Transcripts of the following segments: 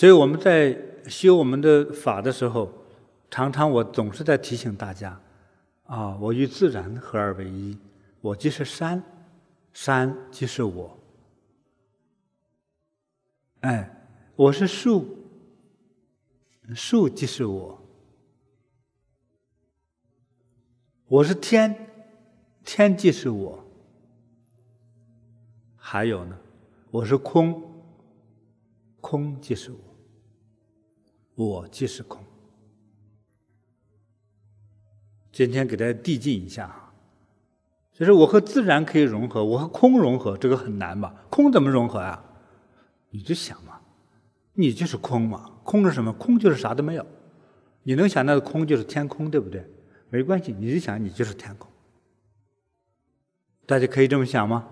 所以我们在修我们的法的时候，常常我总是在提醒大家：啊，我与自然合二为一，我即是山，山即是我；哎，我是树，树即是我；我是天，天即是我；还有呢，我是空，空即是我。我即是空。今天给大家递进一下，就是我和自然可以融合，我和空融合，这个很难吧？空怎么融合啊？你就想嘛，你就是空嘛。空是什么？空就是啥都没有。你能想到的空就是天空，对不对？没关系，你就想你就是天空。大家可以这么想吗？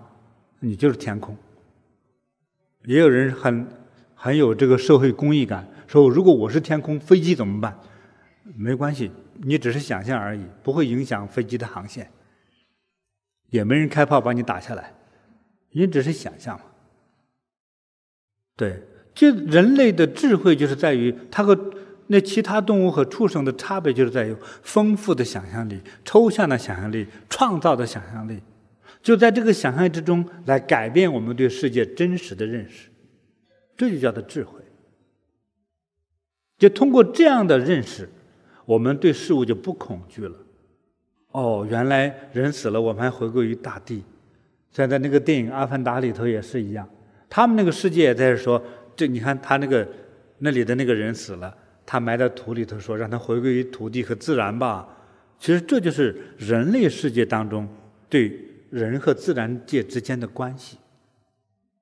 你就是天空。也有人很很有这个社会公益感。说：“如果我是天空，飞机怎么办？没关系，你只是想象而已，不会影响飞机的航线，也没人开炮把你打下来。你只是想象嘛。对，就人类的智慧就是在于它和那其他动物和畜生的差别，就是在于丰富的想象力、抽象的想象力、创造的想象力，就在这个想象之中来改变我们对世界真实的认识，这就叫做智慧。”就通过这样的认识，我们对事物就不恐惧了。哦，原来人死了，我们还回归于大地。现在那个电影《阿凡达》里头也是一样，他们那个世界也在说，这你看他那个那里的那个人死了，他埋在土里头，说让他回归于土地和自然吧。其实这就是人类世界当中对人和自然界之间的关系。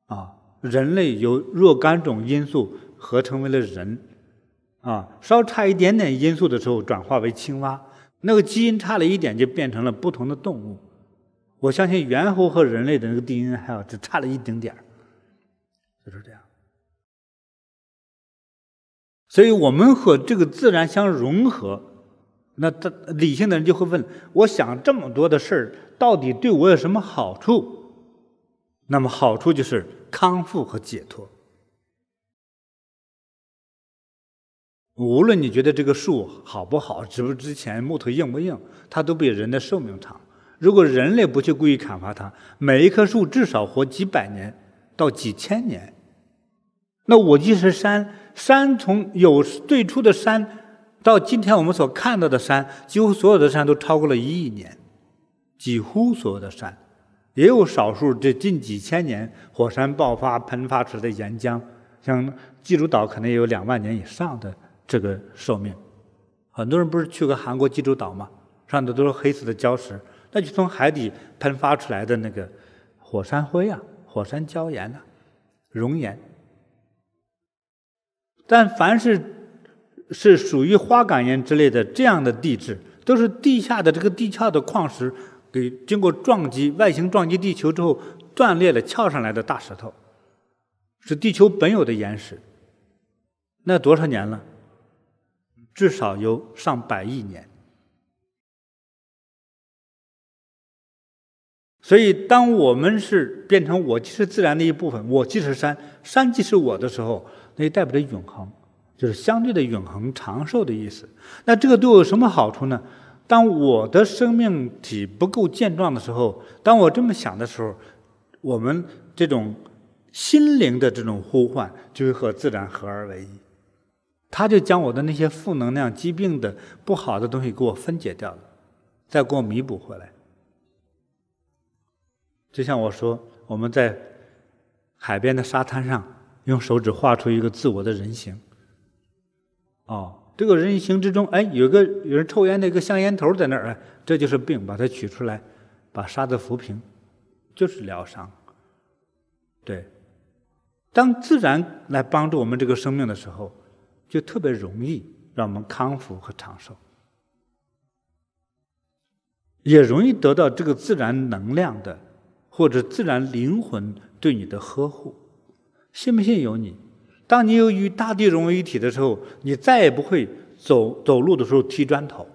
啊，人类由若干种因素合成为了人。啊，稍差一点点因素的时候，转化为青蛙，那个基因差了一点，就变成了不同的动物。我相信猿猴和人类的那个 DNA 还有只差了一丁点儿，就是这样。所以我们和这个自然相融合，那他理性的人就会问：我想这么多的事儿，到底对我有什么好处？那么好处就是康复和解脱。无论你觉得这个树好不好、值不值钱、木头硬不硬，它都比人的寿命长。如果人类不去故意砍伐它，每一棵树至少活几百年到几千年。那我既是山，山从有最初的山到今天我们所看到的山，几乎所有的山都超过了一亿年，几乎所有的山，也有少数这近几千年火山爆发喷发出的岩浆，像济州岛可能也有两万年以上的。这个寿命，很多人不是去过韩国济州岛吗？上的都是黑色的礁石，那就从海底喷发出来的那个火山灰啊、火山礁岩呐、熔岩。但凡是是属于花岗岩之类的这样的地质，都是地下的这个地壳的矿石给经过撞击、外形撞击地球之后断裂了翘上来的大石头，是地球本有的岩石。那多少年了？至少有上百亿年，所以当我们是变成“我即是自然的一部分，我即是山，山即是我的”时候，那代表着永恒，就是相对的永恒、长寿的意思。那这个对我有什么好处呢？当我的生命体不够健壮的时候，当我这么想的时候，我们这种心灵的这种呼唤就会和自然合而为一。他就将我的那些负能量、疾病的不好的东西给我分解掉了，再给我弥补回来。就像我说，我们在海边的沙滩上，用手指画出一个自我的人形。哦，这个人形之中，哎，有个有人抽烟的一个香烟头在那儿，哎，这就是病，把它取出来，把沙子抚平，就是疗伤。对，当自然来帮助我们这个生命的时候。就特别容易让我们康复和长寿，也容易得到这个自然能量的或者自然灵魂对你的呵护。信不信由你。当你有与大地融为一体的时候，你再也不会走走路的时候踢砖头。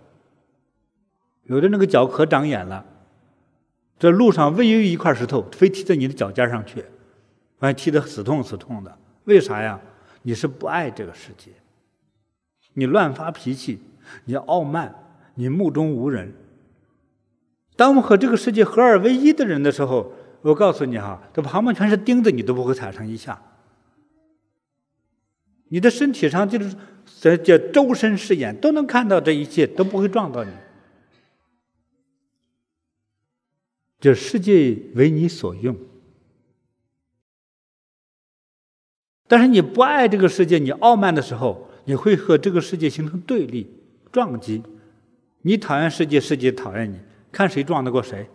有的那个脚可长眼了，这路上唯有一块石头，非踢在你的脚尖上去，完踢得死痛死痛的。为啥呀？你是不爱这个世界。你乱发脾气，你傲慢，你目中无人。当我和这个世界合二为一的人的时候，我告诉你哈，这旁边全是钉子，你都不会踩上一下。你的身体上就是叫周身是眼，都能看到这一切，都不会撞到你。这世界为你所用，但是你不爱这个世界，你傲慢的时候。你会和这个世界形成对立、撞击，你讨厌世界，世界讨厌你，看谁撞得过谁，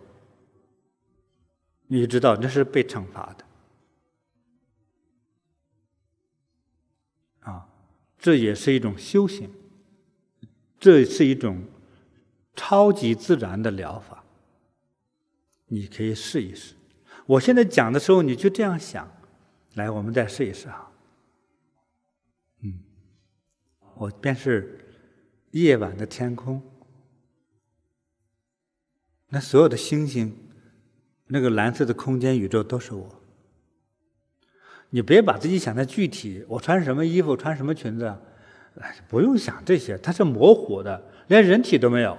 你知道那是被惩罚的。啊，这也是一种修行，这是一种超级自然的疗法，你可以试一试。我现在讲的时候你就这样想，来，我们再试一试啊。我便是夜晚的天空，那所有的星星，那个蓝色的空间宇宙都是我。你别把自己想的具体，我穿什么衣服，穿什么裙子，不用想这些，它是模糊的，连人体都没有。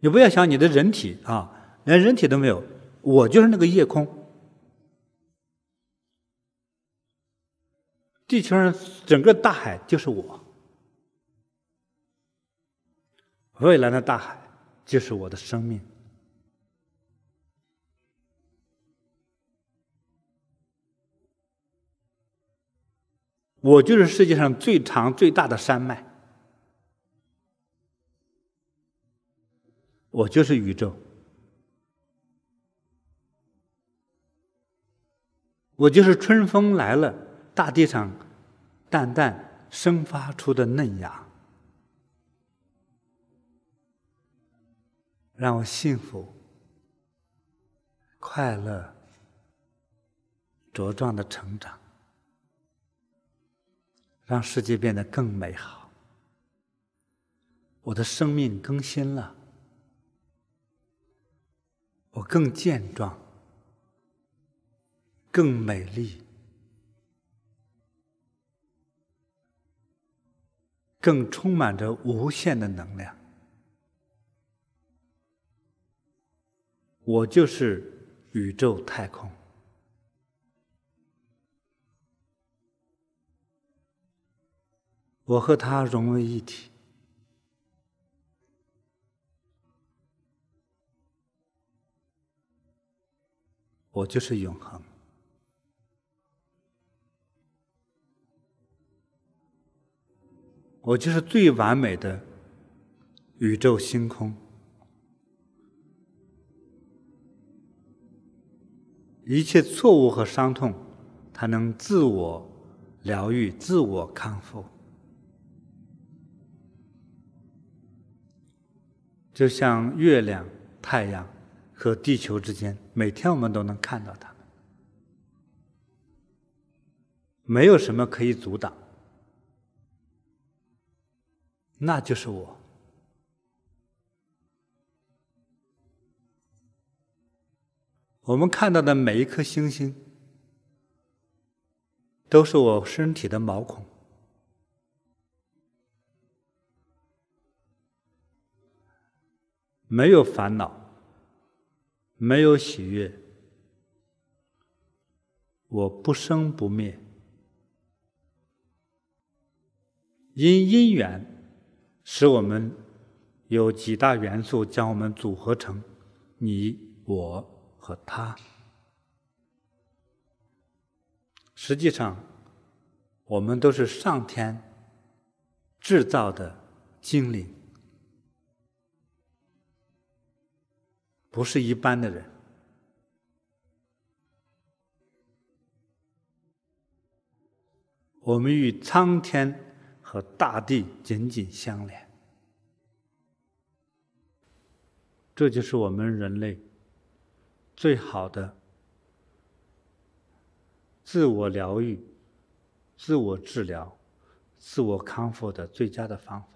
你不要想你的人体啊，连人体都没有，我就是那个夜空。地球上整个大海就是我。蔚蓝的大海就是我的生命，我就是世界上最长最大的山脉，我就是宇宙，我就是春风来了，大地上淡淡生发出的嫩芽。让我幸福、快乐、茁壮的成长，让世界变得更美好。我的生命更新了，我更健壮、更美丽、更充满着无限的能量。我就是宇宙太空，我和它融为一体，我就是永恒，我就是最完美的宇宙星空。一切错误和伤痛，它能自我疗愈、自我康复，就像月亮、太阳和地球之间，每天我们都能看到它们，没有什么可以阻挡，那就是我。我们看到的每一颗星星，都是我身体的毛孔。没有烦恼，没有喜悦，我不生不灭。因因缘，使我们有几大元素将我们组合成你我。和他，实际上，我们都是上天制造的精灵，不是一般的人。我们与苍天和大地紧紧相连，这就是我们人类。最好的自我疗愈、自我治疗、自我康复的最佳的方法。